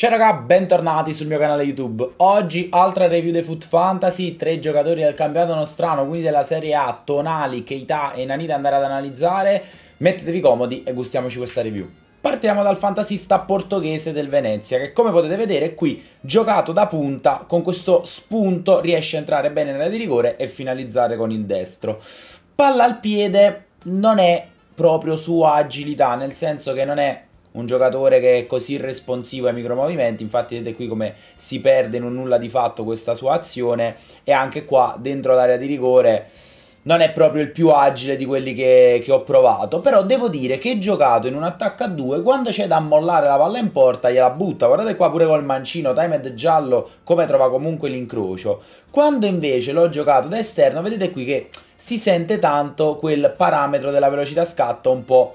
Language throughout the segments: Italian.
Ciao raga, bentornati sul mio canale YouTube. Oggi altra review dei Foot Fantasy, tre giocatori del campionato nostrano, quindi della Serie A, Tonali, Keita e Nanita andare ad analizzare. Mettetevi comodi e gustiamoci questa review. Partiamo dal fantasista portoghese del Venezia che come potete vedere qui giocato da punta con questo spunto riesce a entrare bene nella di rigore e finalizzare con il destro. Palla al piede non è proprio sua agilità, nel senso che non è un giocatore che è così responsivo ai micromovimenti, infatti vedete qui come si perde in un nulla di fatto questa sua azione e anche qua dentro l'area di rigore non è proprio il più agile di quelli che, che ho provato, però devo dire che giocato in un attacco a due, quando c'è da mollare la palla in porta gliela butta, guardate qua pure col mancino, timed giallo, come trova comunque l'incrocio. Quando invece l'ho giocato da esterno, vedete qui che si sente tanto quel parametro della velocità scatta un po'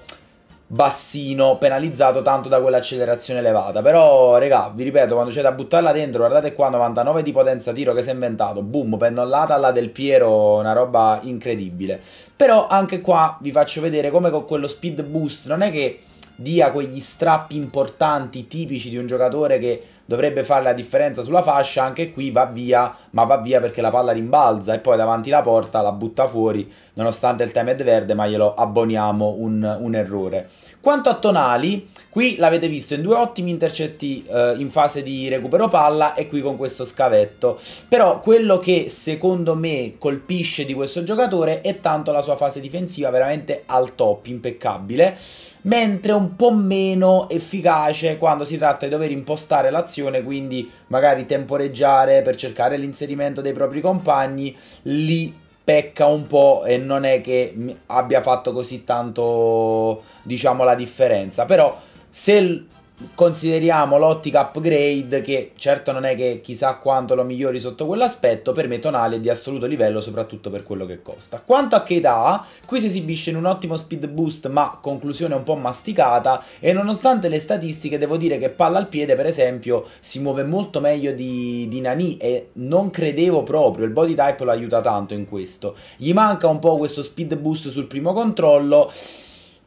bassino, penalizzato tanto da quell'accelerazione elevata. Però, regà, vi ripeto, quando c'è da buttarla dentro, guardate qua, 99 di potenza tiro che si è inventato, boom, pennellata alla del Piero, una roba incredibile. Però anche qua vi faccio vedere come con quello speed boost non è che dia quegli strappi importanti tipici di un giocatore che dovrebbe fare la differenza sulla fascia, anche qui va via, ma va via perché la palla rimbalza e poi davanti la porta la butta fuori nonostante il Temed verde, ma glielo abboniamo un, un errore. Quanto a Tonali, qui l'avete visto in due ottimi intercetti eh, in fase di recupero palla e qui con questo scavetto. Però quello che secondo me colpisce di questo giocatore è tanto la sua fase difensiva, veramente al top, impeccabile, mentre un po' meno efficace quando si tratta di dover impostare l'azione, quindi magari temporeggiare per cercare l'inserimento dei propri compagni, lì pecca un po' e non è che abbia fatto così tanto, diciamo, la differenza. Però se consideriamo l'ottica upgrade che certo non è che chissà quanto lo migliori sotto quell'aspetto, per me tonale di assoluto livello soprattutto per quello che costa. Quanto a Keita, qui si esibisce in un ottimo speed boost ma conclusione un po' masticata e nonostante le statistiche devo dire che palla al piede per esempio si muove molto meglio di, di Nani e non credevo proprio, il body type lo aiuta tanto in questo. Gli manca un po' questo speed boost sul primo controllo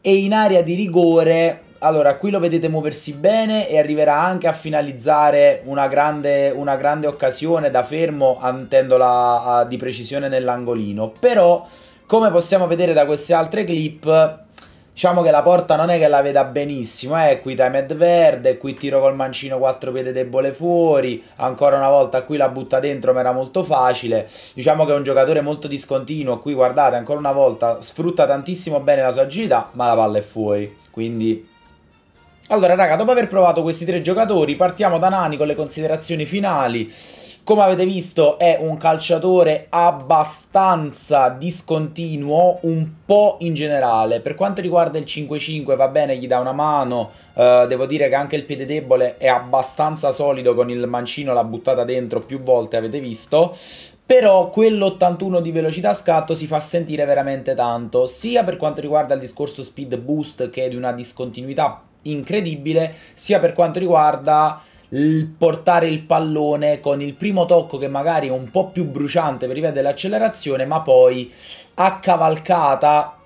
e in area di rigore allora, qui lo vedete muoversi bene e arriverà anche a finalizzare una grande, una grande occasione da fermo, antendola di precisione nell'angolino. Però, come possiamo vedere da queste altre clip, diciamo che la porta non è che la veda benissimo, eh? qui timed verde, qui tiro col mancino quattro piede debole fuori, ancora una volta qui la butta dentro ma era molto facile, diciamo che è un giocatore molto discontinuo, qui guardate ancora una volta sfrutta tantissimo bene la sua agilità ma la palla è fuori, quindi allora raga, dopo aver provato questi tre giocatori, partiamo da Nani con le considerazioni finali. Come avete visto è un calciatore abbastanza discontinuo, un po' in generale. Per quanto riguarda il 5-5 va bene, gli dà una mano, Uh, devo dire che anche il piede debole è abbastanza solido con il mancino, l'ha buttata dentro più volte, avete visto. Però quell'81 di velocità scatto si fa sentire veramente tanto, sia per quanto riguarda il discorso speed boost che è di una discontinuità incredibile sia per quanto riguarda il portare il pallone con il primo tocco che magari è un po' più bruciante per via dell'accelerazione, ma poi a cavalcata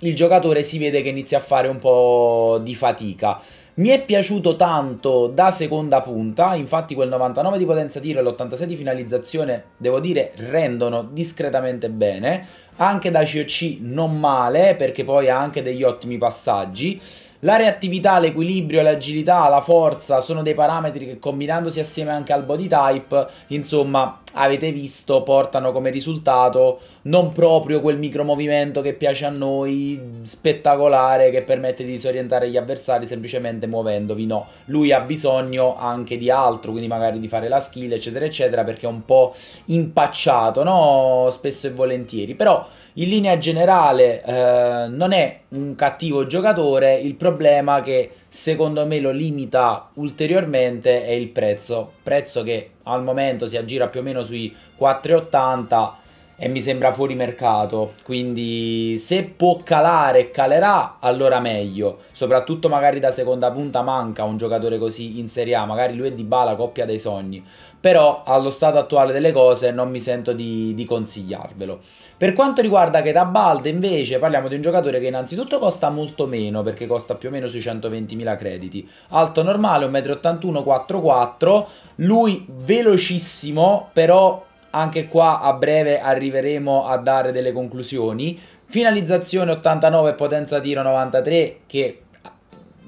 il giocatore si vede che inizia a fare un po' di fatica. Mi è piaciuto tanto da seconda punta, infatti quel 99 di potenza tiro e l'86 di finalizzazione, devo dire, rendono discretamente bene. Anche da COC non male, perché poi ha anche degli ottimi passaggi. La reattività, l'equilibrio, l'agilità, la forza sono dei parametri che combinandosi assieme anche al body type, insomma, avete visto, portano come risultato non proprio quel micromovimento che piace a noi, spettacolare, che permette di disorientare gli avversari semplicemente muovendovi. No, lui ha bisogno anche di altro, quindi magari di fare la skill, eccetera, eccetera, perché è un po' impacciato, no? Spesso e volentieri. Però in linea generale eh, non è un cattivo giocatore, il problema è che secondo me lo limita ulteriormente è il prezzo, prezzo che al momento si aggira più o meno sui 4,80 e mi sembra fuori mercato, quindi se può calare e calerà, allora meglio. Soprattutto magari da seconda punta manca un giocatore così in Serie A, magari lui è di bala, coppia dei sogni. Però allo stato attuale delle cose non mi sento di, di consigliarvelo. Per quanto riguarda Balde invece parliamo di un giocatore che innanzitutto costa molto meno perché costa più o meno sui 120.000 crediti. Alto normale, 1,81 m, 4,4. Lui velocissimo però anche qua a breve arriveremo a dare delle conclusioni. Finalizzazione 89 e potenza tiro 93 che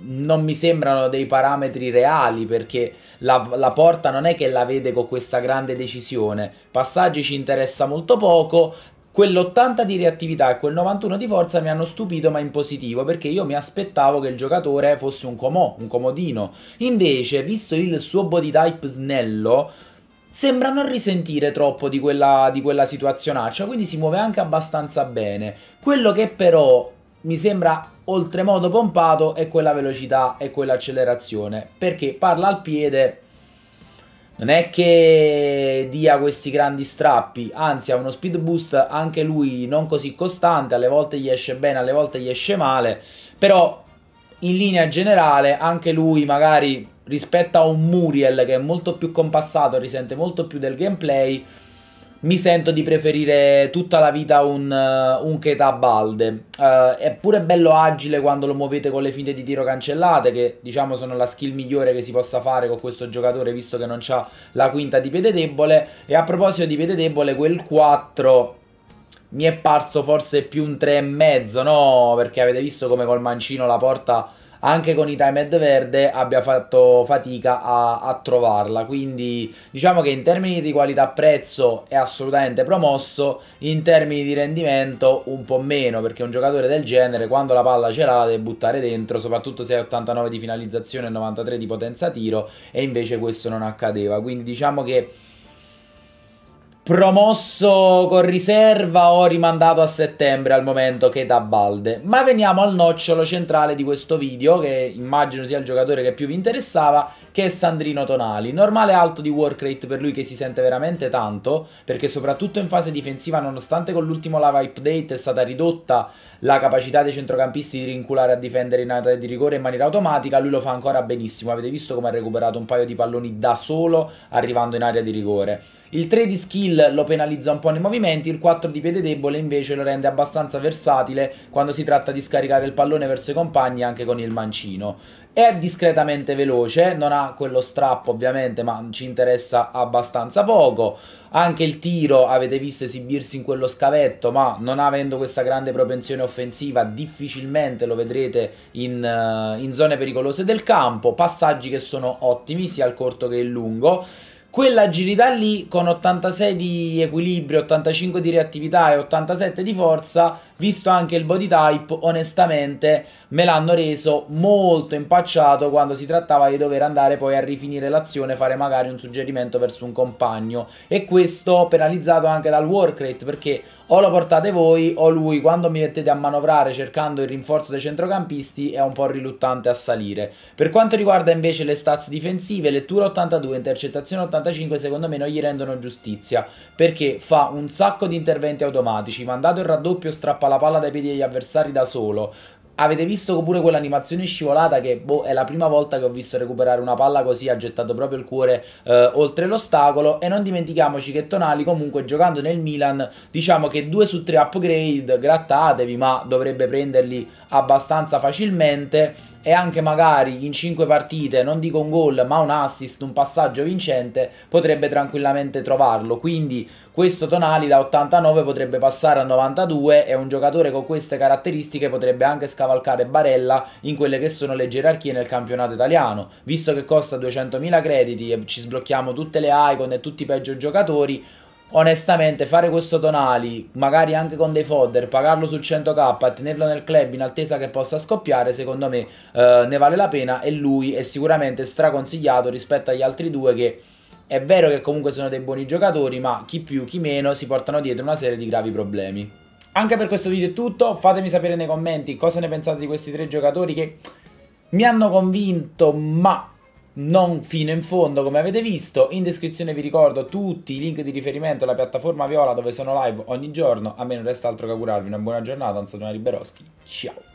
non mi sembrano dei parametri reali perché la, la, porta non è che la vede con questa grande decisione. Passaggi ci interessa molto poco. Quell'80 di reattività e quel 91 di forza mi hanno stupito ma in positivo perché io mi aspettavo che il giocatore fosse un comò, un comodino. Invece, visto il suo body type snello, sembra non risentire troppo di quella, di quella situazionaccia, quindi si muove anche abbastanza bene. Quello che però mi sembra oltremodo pompato è quella velocità e quell'accelerazione, perché parla al piede, non è che dia questi grandi strappi, anzi ha uno speed boost anche lui non così costante, alle volte gli esce bene, alle volte gli esce male, però in linea generale anche lui magari rispetto a un Muriel che è molto più compassato, risente molto più del gameplay, mi sento di preferire tutta la vita un, un Keta Balde. Uh, è pure bello agile quando lo muovete con le finte di tiro cancellate, che diciamo sono la skill migliore che si possa fare con questo giocatore, visto che non ha la quinta di piede debole. E a proposito di piede debole, quel 4 mi è parso forse più un 3,5, no? Perché avete visto come col mancino la porta, anche con i timed verde, abbia fatto fatica a, a trovarla. Quindi diciamo che in termini di qualità prezzo è assolutamente promosso, in termini di rendimento un po' meno, perché un giocatore del genere quando la palla ce l'ha la deve buttare dentro, soprattutto se hai 89 di finalizzazione e 93 di potenza tiro, e invece questo non accadeva. Quindi diciamo che promosso con riserva o rimandato a settembre al momento che da balde. Ma veniamo al nocciolo centrale di questo video, che immagino sia il giocatore che più vi interessava, che è Sandrino Tonali. Normale alto di workrate per lui che si sente veramente tanto, perché soprattutto in fase difensiva, nonostante con l'ultimo lava update è stata ridotta la capacità dei centrocampisti di rinculare a difendere in area di rigore in maniera automatica, lui lo fa ancora benissimo. Avete visto come ha recuperato un paio di palloni da solo arrivando in area di rigore. Il 3 di skill lo penalizza un po' nei movimenti, il 4 di piede debole invece lo rende abbastanza versatile quando si tratta di scaricare il pallone verso i compagni anche con il mancino. È discretamente veloce, non ha quello strappo ovviamente, ma ci interessa abbastanza poco. Anche il tiro avete visto esibirsi in quello scavetto, ma non avendo questa grande propensione offensiva, difficilmente lo vedrete in, eh, in zone pericolose del campo. Passaggi che sono ottimi, sia il corto che il lungo quell'agilità lì con 86 di equilibrio, 85 di reattività e 87 di forza visto anche il body type, onestamente me l'hanno reso molto impacciato quando si trattava di dover andare poi a rifinire l'azione, fare magari un suggerimento verso un compagno e questo penalizzato anche dal work rate perché o lo portate voi o lui quando mi mettete a manovrare cercando il rinforzo dei centrocampisti è un po' riluttante a salire. Per quanto riguarda invece le stats difensive, lettura 82, intercettazione 85 secondo me non gli rendono giustizia perché fa un sacco di interventi automatici, mandato il raddoppio strappato la palla dai piedi degli avversari da solo. Avete visto pure quell'animazione scivolata che boh, è la prima volta che ho visto recuperare una palla così, ha gettato proprio il cuore eh, oltre l'ostacolo e non dimentichiamoci che Tonali comunque giocando nel Milan diciamo che 2 su 3 upgrade, grattatevi ma dovrebbe prenderli abbastanza facilmente e anche magari in 5 partite, non dico un gol, ma un assist, un passaggio vincente, potrebbe tranquillamente trovarlo. Quindi questo Tonali da 89 potrebbe passare a 92 e un giocatore con queste caratteristiche potrebbe anche scavalcare Barella in quelle che sono le gerarchie nel campionato italiano. Visto che costa 200.000 crediti e ci sblocchiamo tutte le icon e tutti i peggio giocatori, onestamente fare questo Tonali, magari anche con dei fodder, pagarlo sul 100k e tenerlo nel club in attesa che possa scoppiare, secondo me eh, ne vale la pena e lui è sicuramente straconsigliato rispetto agli altri due che è vero che comunque sono dei buoni giocatori, ma chi più chi meno si portano dietro una serie di gravi problemi. Anche per questo video è tutto, fatemi sapere nei commenti cosa ne pensate di questi tre giocatori che mi hanno convinto, ma non fino in fondo come avete visto. In descrizione vi ricordo tutti i link di riferimento alla piattaforma Viola dove sono live ogni giorno. A me non resta altro che augurarvi una buona giornata. Antonio Liberoschi, ciao!